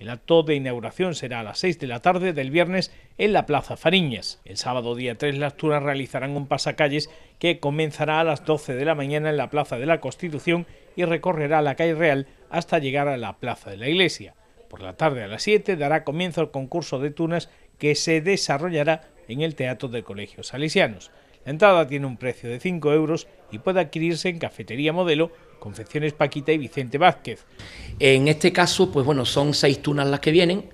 El acto de inauguración será a las 6 de la tarde del viernes en la Plaza Fariñas. El sábado día 3 las Tunas realizarán un pasacalles que comenzará a las 12 de la mañana en la Plaza de la Constitución y recorrerá la calle Real hasta llegar a la Plaza de la Iglesia. Por la tarde a las 7 dará comienzo el concurso de tunas que se desarrollará en el Teatro del Colegio Salesianos. La entrada tiene un precio de 5 euros y puede adquirirse en Cafetería Modelo Confecciones Paquita y Vicente Vázquez. En este caso, pues bueno, son seis tunas las que vienen.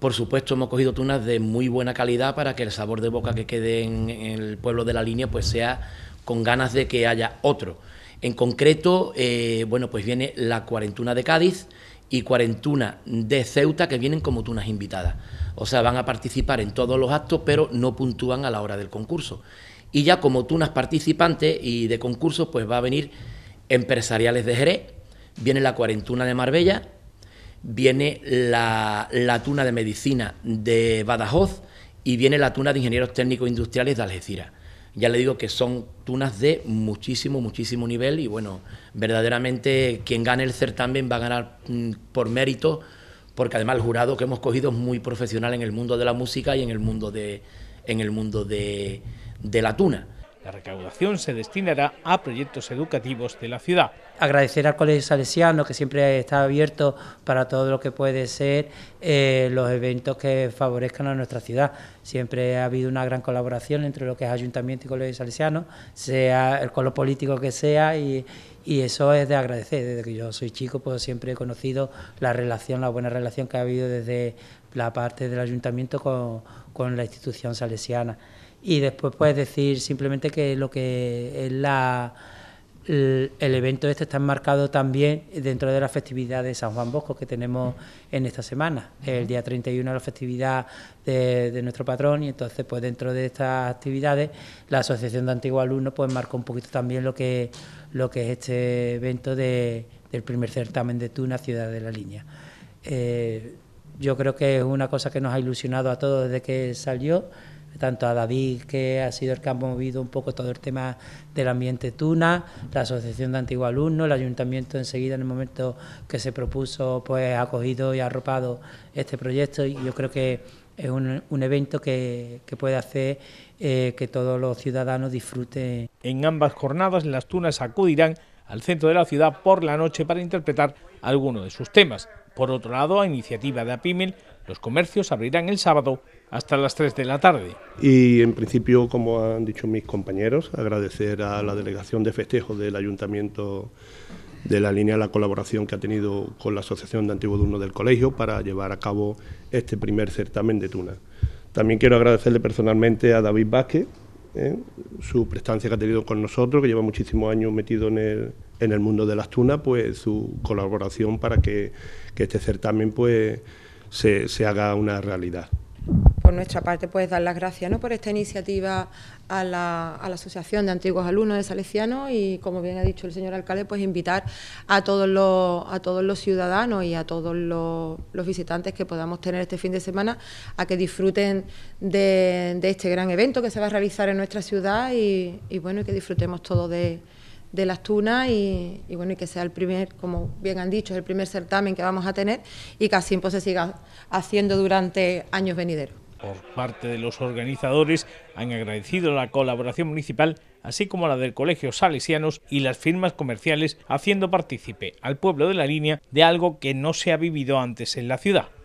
Por supuesto, hemos cogido tunas de muy buena calidad para que el sabor de boca que quede en el pueblo de la línea pues sea con ganas de que haya otro. En concreto, eh, bueno, pues viene la cuarentuna de Cádiz y cuarentuna de Ceuta que vienen como tunas invitadas. O sea, van a participar en todos los actos, pero no puntúan a la hora del concurso. Y ya como tunas participantes y de concurso, pues va a venir empresariales de Jerez, viene la cuarentuna de Marbella, viene la, tuna de medicina de Badajoz y viene la tuna de ingenieros técnicos industriales de Algeciras ya le digo que son tunas de muchísimo, muchísimo nivel y bueno, verdaderamente quien gane el certamen va a ganar mm, por mérito, porque además el jurado que hemos cogido es muy profesional en el mundo de la música y en el mundo de, en el mundo de, de la tuna. La recaudación se destinará a proyectos educativos de la ciudad. Agradecer al Colegio Salesiano que siempre está abierto para todo lo que puede ser eh, los eventos que favorezcan a nuestra ciudad. Siempre ha habido una gran colaboración entre lo que es Ayuntamiento y Colegio Salesiano, sea el color político que sea, y, eso es de agradecer. Desde que yo soy chico, pues siempre he conocido la relación, la buena relación que ha habido desde la parte del Ayuntamiento con, con la institución salesiana y después puedes decir simplemente que lo que es la el, evento este está enmarcado también dentro de la festividad de San Juan Bosco que tenemos en esta semana. El día 31 es la festividad de, nuestro patrón y entonces pues dentro de estas actividades la Asociación de Antiguos Alumnos pues marcó un poquito también lo que, lo que es este evento de, del primer certamen de Tuna Ciudad de la Línea. Eh, yo creo que es una cosa que nos ha ilusionado a todos desde que salió tanto a David, que ha sido el que ha movido un poco todo el tema del ambiente Tuna, la Asociación de Antiguos Alumnos, el Ayuntamiento enseguida en el momento que se propuso, pues ha acogido y ha arropado este proyecto y yo creo que es un, evento que, puede hacer eh, que todos los ciudadanos disfruten. En ambas jornadas las Tunas acudirán al centro de la ciudad por la noche para interpretar algunos de sus temas. Por otro lado, a iniciativa de APIMEL, los comercios abrirán el sábado hasta las 3 de la tarde. Y en principio, como han dicho mis compañeros, agradecer a la delegación de festejos del Ayuntamiento de la línea la colaboración que ha tenido con la Asociación de Antiguo Durno del Colegio para llevar a cabo este primer certamen de Tuna. También quiero agradecerle personalmente a David Vázquez ¿eh? su prestancia que ha tenido con nosotros, que lleva muchísimos años metido en el, en el mundo de las tunas pues su colaboración para que, este certamen pues se, haga una realidad. Por nuestra parte, pues dar las gracias ¿no? por esta iniciativa a la, Asociación de Antiguos Alumnos de Salesiano y, como bien ha dicho el señor alcalde, pues invitar a todos los, a todos los ciudadanos y a todos los, visitantes que podamos tener este fin de semana a que disfruten de, este gran evento que se va a realizar en nuestra ciudad y, y bueno, que disfrutemos todos de, de las tunas y, bueno, y que sea el primer, como bien han dicho, el primer certamen que vamos a tener y que pues se siga haciendo durante años venideros. Por parte de los organizadores han agradecido la colaboración municipal, así como la del Colegio Salesianos y las firmas comerciales, haciendo partícipe al pueblo de la línea de algo que no se ha vivido antes en la ciudad.